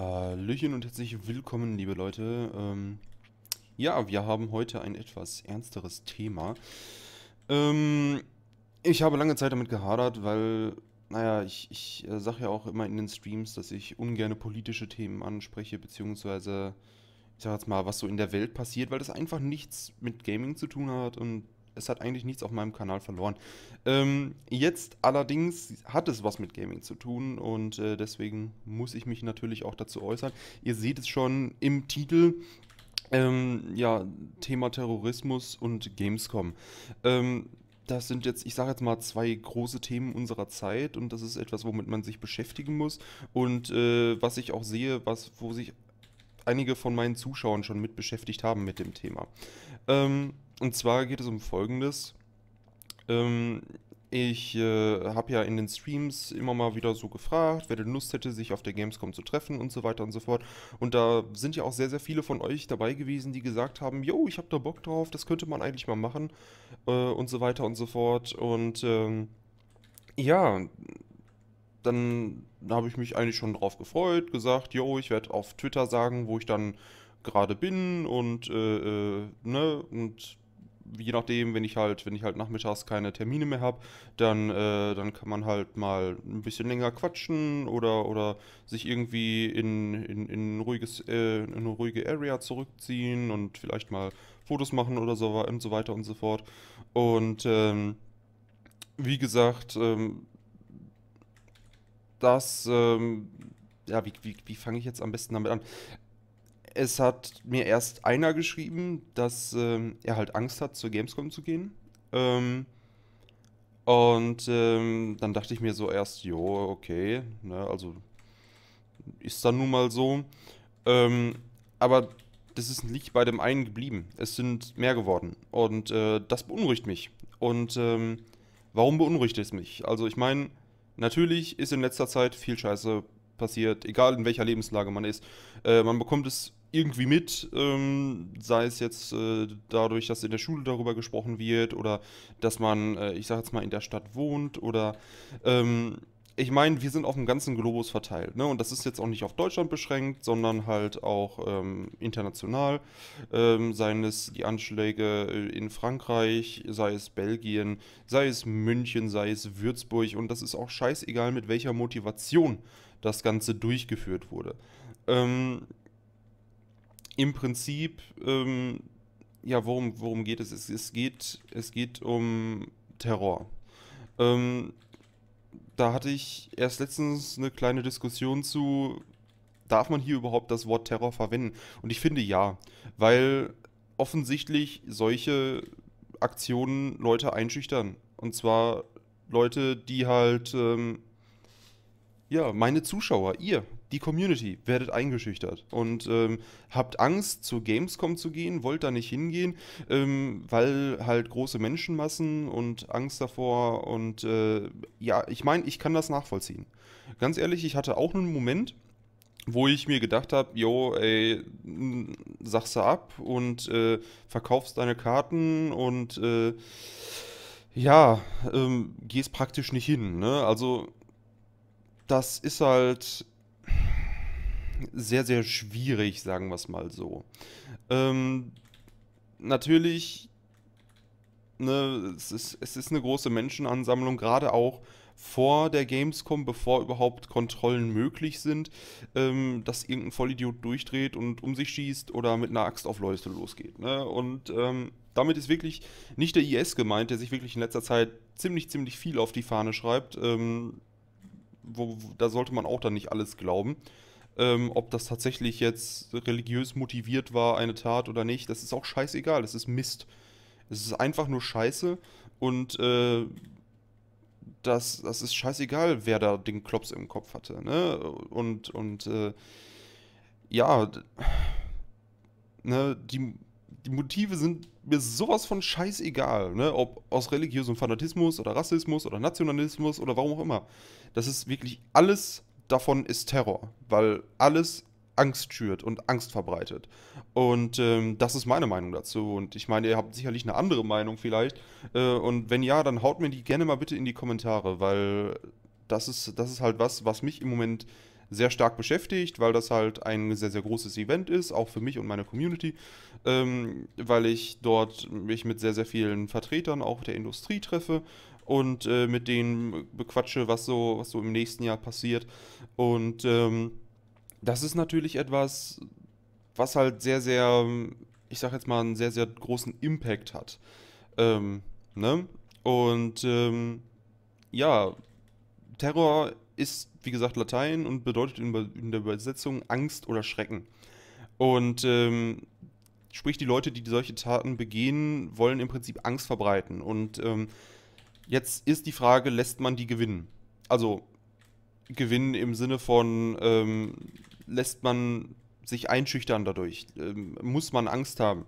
Hallöchen und herzlich willkommen, liebe Leute. Ähm, ja, wir haben heute ein etwas ernsteres Thema. Ähm, ich habe lange Zeit damit gehadert, weil, naja, ich, ich äh, sage ja auch immer in den Streams, dass ich ungerne politische Themen anspreche, beziehungsweise, ich sag jetzt mal, was so in der Welt passiert, weil das einfach nichts mit Gaming zu tun hat und es hat eigentlich nichts auf meinem Kanal verloren. Ähm, jetzt allerdings hat es was mit Gaming zu tun und äh, deswegen muss ich mich natürlich auch dazu äußern. Ihr seht es schon im Titel. Ähm, ja, Thema Terrorismus und Gamescom. Ähm, das sind jetzt, ich sage jetzt mal, zwei große Themen unserer Zeit und das ist etwas, womit man sich beschäftigen muss und äh, was ich auch sehe, was, wo sich einige von meinen Zuschauern schon mit beschäftigt haben mit dem Thema. Ähm, und zwar geht es um Folgendes. Ähm, ich äh, habe ja in den Streams immer mal wieder so gefragt, wer denn Lust hätte, sich auf der Gamescom zu treffen und so weiter und so fort. Und da sind ja auch sehr, sehr viele von euch dabei gewesen, die gesagt haben, Jo, ich habe da Bock drauf, das könnte man eigentlich mal machen äh, und so weiter und so fort. Und ähm, ja, dann habe ich mich eigentlich schon drauf gefreut, gesagt, yo, ich werde auf Twitter sagen, wo ich dann gerade bin und, äh, äh ne, und je nachdem, wenn ich halt, wenn ich halt nachmittags keine Termine mehr habe, dann, äh, dann kann man halt mal ein bisschen länger quatschen oder, oder sich irgendwie in, in, in, ruhiges, äh, in eine ruhige Area zurückziehen und vielleicht mal Fotos machen oder so und so weiter und so fort. Und ähm, wie gesagt, ähm, das, ähm, ja, wie, wie, wie fange ich jetzt am besten damit an? es hat mir erst einer geschrieben, dass ähm, er halt Angst hat, zur Gamescom zu gehen. Ähm, und ähm, dann dachte ich mir so erst, jo, okay, ne, also ist dann nun mal so. Ähm, aber das ist nicht bei dem einen geblieben. Es sind mehr geworden. Und äh, das beunruhigt mich. Und ähm, warum beunruhigt es mich? Also ich meine, natürlich ist in letzter Zeit viel Scheiße passiert, egal in welcher Lebenslage man ist. Äh, man bekommt es irgendwie mit, ähm, sei es jetzt äh, dadurch, dass in der Schule darüber gesprochen wird oder dass man, äh, ich sag jetzt mal, in der Stadt wohnt oder ähm, ich meine, wir sind auf dem ganzen Globus verteilt, ne? Und das ist jetzt auch nicht auf Deutschland beschränkt, sondern halt auch ähm, international. Ähm, seien es die Anschläge äh, in Frankreich, sei es Belgien, sei es München, sei es Würzburg. Und das ist auch scheißegal, mit welcher Motivation das Ganze durchgeführt wurde. Ähm, Im Prinzip, ähm, ja, worum, worum geht es? es? Es geht, es geht um Terror. Ähm, da hatte ich erst letztens eine kleine Diskussion zu, darf man hier überhaupt das Wort Terror verwenden? Und ich finde ja, weil offensichtlich solche Aktionen Leute einschüchtern. Und zwar Leute, die halt ähm, ja, meine Zuschauer, ihr, die Community, werdet eingeschüchtert und ähm, habt Angst, zu Gamescom zu gehen, wollt da nicht hingehen, ähm, weil halt große Menschenmassen und Angst davor und äh, ja, ich meine, ich kann das nachvollziehen. Ganz ehrlich, ich hatte auch einen Moment, wo ich mir gedacht habe, jo, ey, sag's du ab und äh, verkaufst deine Karten und äh, ja, ähm, gehst praktisch nicht hin. Ne? Also das ist halt sehr, sehr schwierig, sagen wir es mal so. Ähm, natürlich, ne, es, ist, es ist eine große Menschenansammlung, gerade auch vor der Gamescom, bevor überhaupt Kontrollen möglich sind, ähm, dass irgendein Vollidiot durchdreht und um sich schießt oder mit einer Axt auf Leute losgeht. Ne? Und ähm, damit ist wirklich nicht der IS gemeint, der sich wirklich in letzter Zeit ziemlich, ziemlich viel auf die Fahne schreibt. Ähm, wo, wo, da sollte man auch dann nicht alles glauben. Ähm, ob das tatsächlich jetzt religiös motiviert war, eine Tat oder nicht, das ist auch scheißegal. Das ist Mist. Es ist einfach nur Scheiße und äh, das, das ist scheißegal, wer da den Klops im Kopf hatte. Ne? Und, und äh, ja, ne, die die Motive sind mir sowas von scheißegal, ne? ob aus religiösem Fanatismus oder Rassismus oder Nationalismus oder warum auch immer. Das ist wirklich alles davon ist Terror, weil alles Angst schürt und Angst verbreitet. Und ähm, das ist meine Meinung dazu. Und ich meine, ihr habt sicherlich eine andere Meinung vielleicht. Äh, und wenn ja, dann haut mir die gerne mal bitte in die Kommentare, weil das ist, das ist halt was, was mich im Moment sehr stark beschäftigt, weil das halt ein sehr, sehr großes Event ist, auch für mich und meine Community, ähm, weil ich dort mich mit sehr, sehr vielen Vertretern auch der Industrie treffe und äh, mit denen bequatsche, was so, was so im nächsten Jahr passiert. Und ähm, das ist natürlich etwas, was halt sehr, sehr, ich sag jetzt mal, einen sehr, sehr großen Impact hat. Ähm, ne? Und ähm, ja, Terror ist, wie gesagt, Latein und bedeutet in, der Übersetzung Angst oder Schrecken. Und ähm, sprich, die Leute, die solche Taten begehen, wollen im Prinzip Angst verbreiten. Und ähm, jetzt ist die Frage, lässt man die gewinnen? Also gewinnen im Sinne von, ähm, lässt man sich einschüchtern dadurch? Ähm, muss man Angst haben?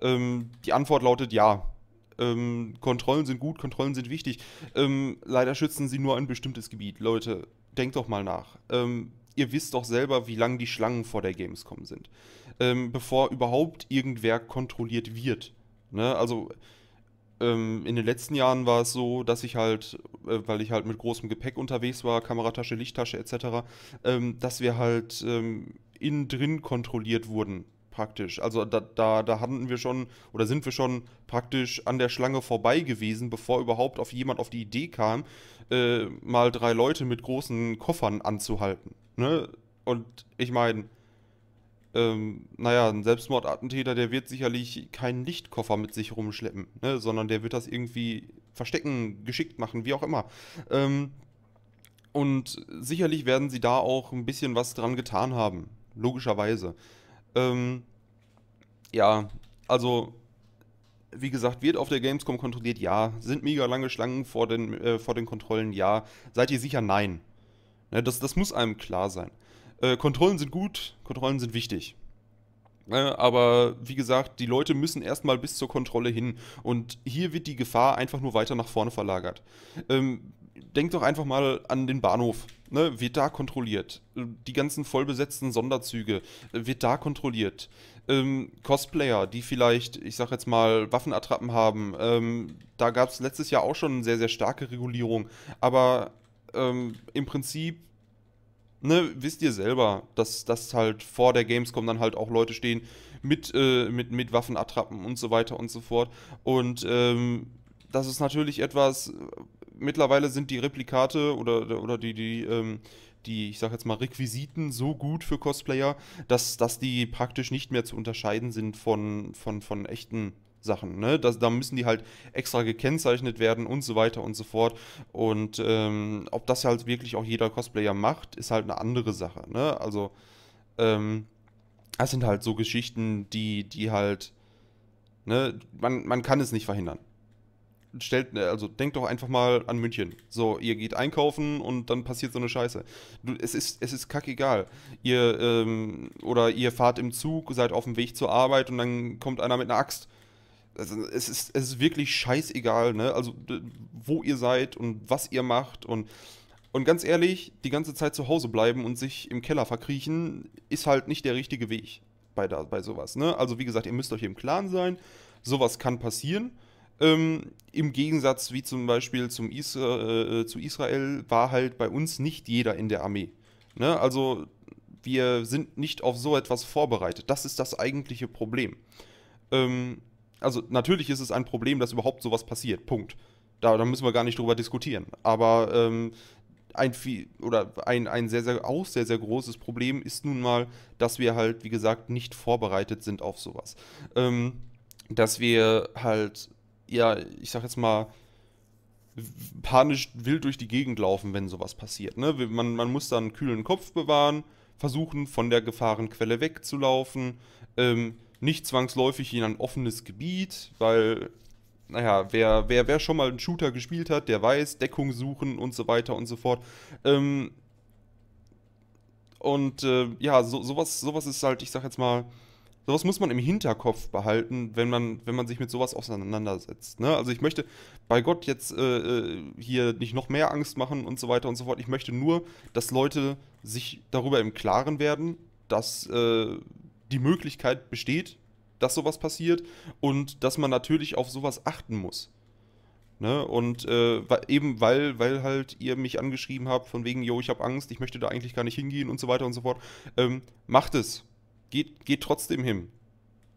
Ähm, die Antwort lautet ja, ähm, Kontrollen sind gut, Kontrollen sind wichtig. Ähm, leider schützen sie nur ein bestimmtes Gebiet. Leute, denkt doch mal nach. Ähm, ihr wisst doch selber, wie lang die Schlangen vor der Gamescom sind. Ähm, bevor überhaupt irgendwer kontrolliert wird. Ne? Also ähm, in den letzten Jahren war es so, dass ich halt, äh, weil ich halt mit großem Gepäck unterwegs war, Kameratasche, Lichttasche etc., ähm, dass wir halt innen drin kontrolliert wurden praktisch. Also da, da, da hatten wir schon oder sind wir schon praktisch an der Schlange vorbei gewesen, bevor überhaupt auf jemand auf die Idee kam, äh, mal drei Leute mit großen Koffern anzuhalten. Ne? Und ich meine, ähm, naja, ein Selbstmordattentäter, der wird sicherlich keinen Lichtkoffer mit sich rumschleppen, ne? sondern der wird das irgendwie verstecken, geschickt machen, wie auch immer. Ähm, und sicherlich werden sie da auch ein bisschen was dran getan haben, logischerweise. Ähm, ja, also wie gesagt, wird auf der Gamescom kontrolliert? Ja. Sind mega lange Schlangen vor den, äh, vor den Kontrollen? Ja. Seid ihr sicher? Nein. Ne, das, das muss einem klar sein. Äh, Kontrollen sind gut, Kontrollen sind wichtig. Ne, aber wie gesagt, die Leute müssen erstmal bis zur Kontrolle hin. Und hier wird die Gefahr einfach nur weiter nach vorne verlagert. Ähm, denkt doch einfach mal an den Bahnhof. Ne? Wird da kontrolliert. Die ganzen vollbesetzten Sonderzüge, äh, wird da kontrolliert. Ähm, Cosplayer, die vielleicht, ich sag jetzt mal, Waffenattrappen haben. Ähm, da gab es letztes Jahr auch schon eine sehr, sehr starke Regulierung. Aber ähm, im Prinzip ne, wisst ihr selber, dass, dass halt vor der Gamescom dann halt auch Leute stehen mit, äh, mit, mit Waffenattrappen und so weiter und so fort. Und ähm, das ist natürlich etwas, mittlerweile sind die Replikate oder, oder die, die, ähm, die, ich sag jetzt mal, Requisiten so gut für Cosplayer, dass, dass die praktisch nicht mehr zu unterscheiden sind von, von, von echten Sachen. Ne? Das, da müssen die halt extra gekennzeichnet werden und so weiter und so fort. Und ähm, ob das halt wirklich auch jeder Cosplayer macht, ist halt eine andere Sache. Ne? Also, ähm, das sind halt so Geschichten, die, die halt, ne, man, man kann es nicht verhindern stellt, äh, also denkt doch einfach mal an München. So, ihr geht einkaufen und dann passiert so eine Scheiße. Du, es ist, es ist kackegal. Ihr, ähm, oder ihr fahrt im Zug, seid auf dem Weg zur Arbeit und dann kommt einer mit einer Axt. Also, es ist, es ist wirklich scheißegal, ne? Also, wo ihr seid und was ihr macht und, und ganz ehrlich, die ganze Zeit zu Hause bleiben und sich im Keller verkriechen, ist halt nicht der richtige Weg bei, da, bei sowas, ne? Also, wie gesagt, ihr müsst euch im Klaren sein. Sowas kann passieren ähm, Im Gegensatz wie zum Beispiel zum Isra äh, äh, zu Israel war halt bei uns nicht jeder in der Armee. Ne? Also wir sind nicht auf so etwas vorbereitet. Das ist das eigentliche Problem. Ähm, also natürlich ist es ein Problem, dass überhaupt sowas passiert. Punkt. Da, da müssen wir gar nicht drüber diskutieren. Aber ähm, ein viel, oder ein, ein sehr, sehr, auch sehr, sehr großes Problem ist nun mal, dass wir halt, wie gesagt, nicht vorbereitet sind auf sowas. Ähm, dass wir halt ja, ich sag jetzt mal, panisch wild durch die Gegend laufen, wenn sowas passiert. Ne? Man, man muss dann einen kühlen Kopf bewahren, versuchen, von der Gefahrenquelle wegzulaufen, ähm, nicht zwangsläufig in ein offenes Gebiet, weil, naja, wer, wer, wer schon mal einen Shooter gespielt hat, der weiß, Deckung suchen und so weiter und so fort. Ähm, und äh, ja, so, sowas, sowas ist halt, ich sag jetzt mal, Sowas muss man im Hinterkopf behalten, wenn man, wenn man sich mit sowas auseinandersetzt. Ne? Also ich möchte bei Gott jetzt äh, äh, hier nicht noch mehr Angst machen und so weiter und so fort. Ich möchte nur, dass Leute sich darüber im Klaren werden, dass äh, die Möglichkeit besteht, dass sowas passiert und dass man natürlich auf sowas achten muss. Ne? Und äh, eben weil, weil halt ihr mich angeschrieben habt, von wegen, yo, ich habe Angst, ich möchte da eigentlich gar nicht hingehen und so weiter und so fort, ähm, macht es. Geht, geht trotzdem hin.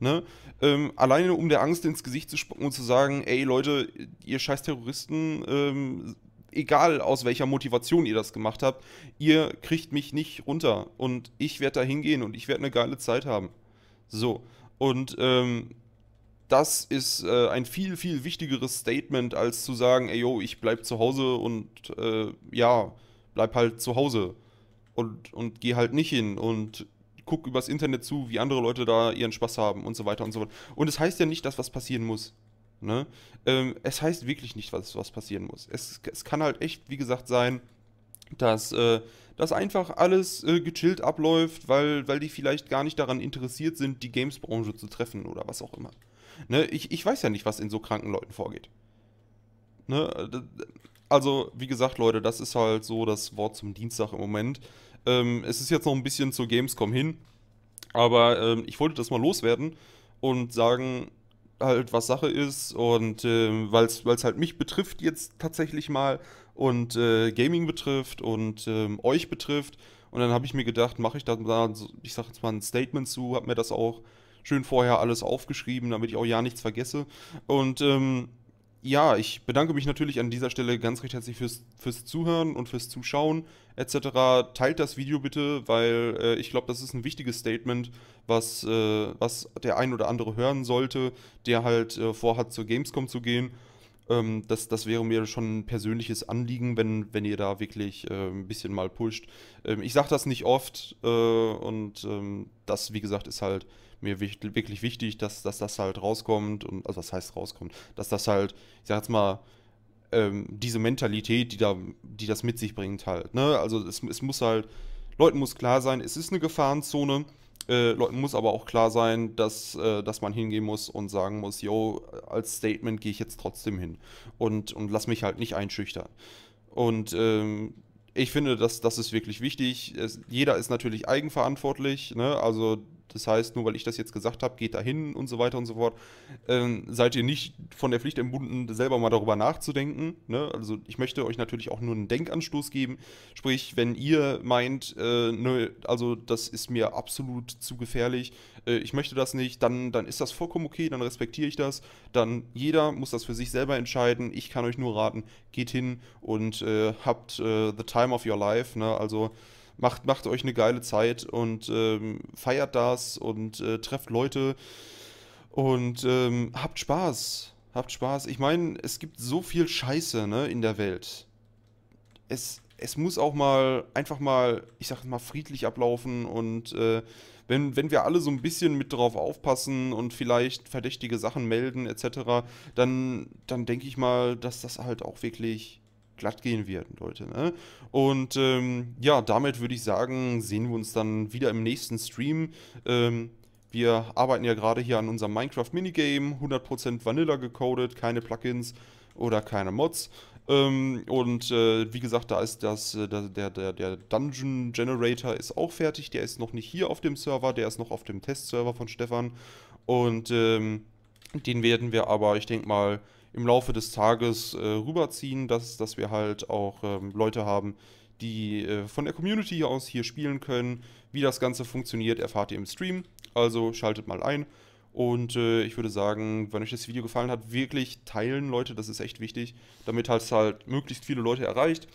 Ne? Ähm, alleine um der Angst ins Gesicht zu spucken und zu sagen, ey Leute, ihr scheiß Terroristen, ähm, egal aus welcher Motivation ihr das gemacht habt, ihr kriegt mich nicht runter und ich werde da hingehen und ich werde eine geile Zeit haben. So. Und ähm, das ist äh, ein viel, viel wichtigeres Statement, als zu sagen, ey yo, ich bleib zu Hause und äh, ja, bleib halt zu Hause. Und, und geh halt nicht hin und gucke übers Internet zu, wie andere Leute da ihren Spaß haben und so weiter und so fort. Und es das heißt ja nicht, dass was passieren muss. Ne? Ähm, es heißt wirklich nicht, was, was passieren muss. Es, es kann halt echt, wie gesagt, sein, dass, äh, dass einfach alles äh, gechillt abläuft, weil, weil die vielleicht gar nicht daran interessiert sind, die Games-Branche zu treffen oder was auch immer. Ne? Ich, ich weiß ja nicht, was in so kranken Leuten vorgeht. Ne? Äh, also wie gesagt, Leute, das ist halt so das Wort zum Dienstag im Moment. Ähm, es ist jetzt noch ein bisschen zur Gamescom hin, aber ähm, ich wollte das mal loswerden und sagen halt, was Sache ist und äh, weil es halt mich betrifft jetzt tatsächlich mal und äh, Gaming betrifft und äh, euch betrifft. Und dann habe ich mir gedacht, mache ich da, ich sage jetzt mal ein Statement zu, habe mir das auch schön vorher alles aufgeschrieben, damit ich auch ja nichts vergesse. Und ähm, ja, ich bedanke mich natürlich an dieser Stelle ganz recht herzlich fürs, fürs Zuhören und fürs Zuschauen etc. Teilt das Video bitte, weil äh, ich glaube, das ist ein wichtiges Statement, was, äh, was der ein oder andere hören sollte, der halt äh, vorhat, zur Gamescom zu gehen. Ähm, das, das wäre mir schon ein persönliches Anliegen, wenn, wenn ihr da wirklich äh, ein bisschen mal pusht. Ähm, ich sage das nicht oft äh, und ähm, das, wie gesagt, ist halt mir wirklich wichtig, dass, dass das halt rauskommt und, also was heißt rauskommt, dass das halt, ich sag jetzt mal, ähm, diese Mentalität, die, da, die das mit sich bringt halt, ne? Also es, es muss halt, Leuten muss klar sein, es ist eine Gefahrenzone, äh, Leuten muss aber auch klar sein, dass, äh, dass man hingehen muss und sagen muss, yo, als Statement gehe ich jetzt trotzdem hin und, und lass mich halt nicht einschüchtern. Und ähm, ich finde, das, das ist wirklich wichtig. Es, jeder ist natürlich eigenverantwortlich, ne? also das heißt, nur weil ich das jetzt gesagt habe, geht da hin und so weiter und so fort, ähm, seid ihr nicht von der Pflicht entbunden, selber mal darüber nachzudenken. Ne? Also ich möchte euch natürlich auch nur einen Denkanstoß geben. Sprich, wenn ihr meint, äh, nö, ne, also das ist mir absolut zu gefährlich, äh, ich möchte das nicht, dann, dann ist das vollkommen okay, dann respektiere ich das. Dann jeder muss das für sich selber entscheiden. Ich kann euch nur raten, geht hin und äh, habt äh, the time of your life. Ne? Also macht, macht euch eine geile Zeit und ähm, feiert das und äh, trefft Leute und ähm, habt Spaß. Habt Spaß. Ich meine, es gibt so viel Scheiße ne, in der Welt. Es, es muss auch mal einfach mal, ich sag mal, friedlich ablaufen und äh, wenn, wenn wir alle so ein bisschen mit drauf aufpassen und vielleicht verdächtige Sachen melden etc., dann, dann denke ich mal, dass das halt auch wirklich glatt gehen werden, Leute. Ne? Und ähm, ja, damit würde ich sagen, sehen wir uns dann wieder im nächsten Stream. Ähm, wir arbeiten ja gerade hier an unserem Minecraft-Minigame, 100% Vanilla gecodet, keine Plugins oder keine Mods. Ähm, und äh, wie gesagt, da ist das, äh, der, der, der Dungeon Generator ist auch fertig. Der ist noch nicht hier auf dem Server, der ist noch auf dem Testserver von Stefan. Und ähm, den werden wir aber, ich denke mal, im Laufe des Tages äh, rüberziehen, dass, dass wir halt auch ähm, Leute haben, die äh, von der Community aus hier spielen können. Wie das Ganze funktioniert, erfahrt ihr im Stream. Also schaltet mal ein. Und äh, ich würde sagen, wenn euch das Video gefallen hat, wirklich teilen, Leute, das ist echt wichtig, damit halt halt möglichst viele Leute erreicht.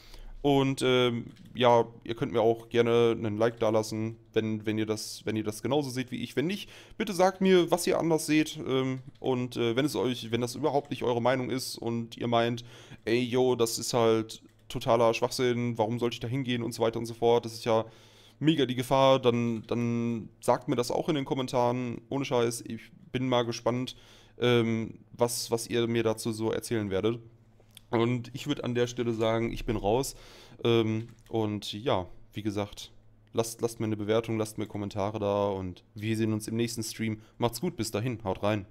Und ähm, ja, ihr könnt mir auch gerne einen Like dalassen, wenn, wenn, ihr das, wenn ihr das genauso seht wie ich. Wenn nicht, bitte sagt mir, was ihr anders seht. Ähm, und äh, wenn es euch, wenn das überhaupt nicht eure Meinung ist und ihr meint, ey yo, das ist halt totaler Schwachsinn, warum sollte ich da hingehen und so weiter und so fort, das ist ja mega die Gefahr, dann, dann sagt mir das auch in den Kommentaren. Ohne Scheiß, ich bin mal gespannt, ähm, was, was ihr mir dazu so erzählen werdet. Und ich würde an der Stelle sagen, ich bin raus. Ähm, und ja, wie gesagt, lasst, lasst mir eine Bewertung, lasst mir Kommentare da und wir sehen uns im nächsten Stream. Macht's gut, bis dahin, haut rein.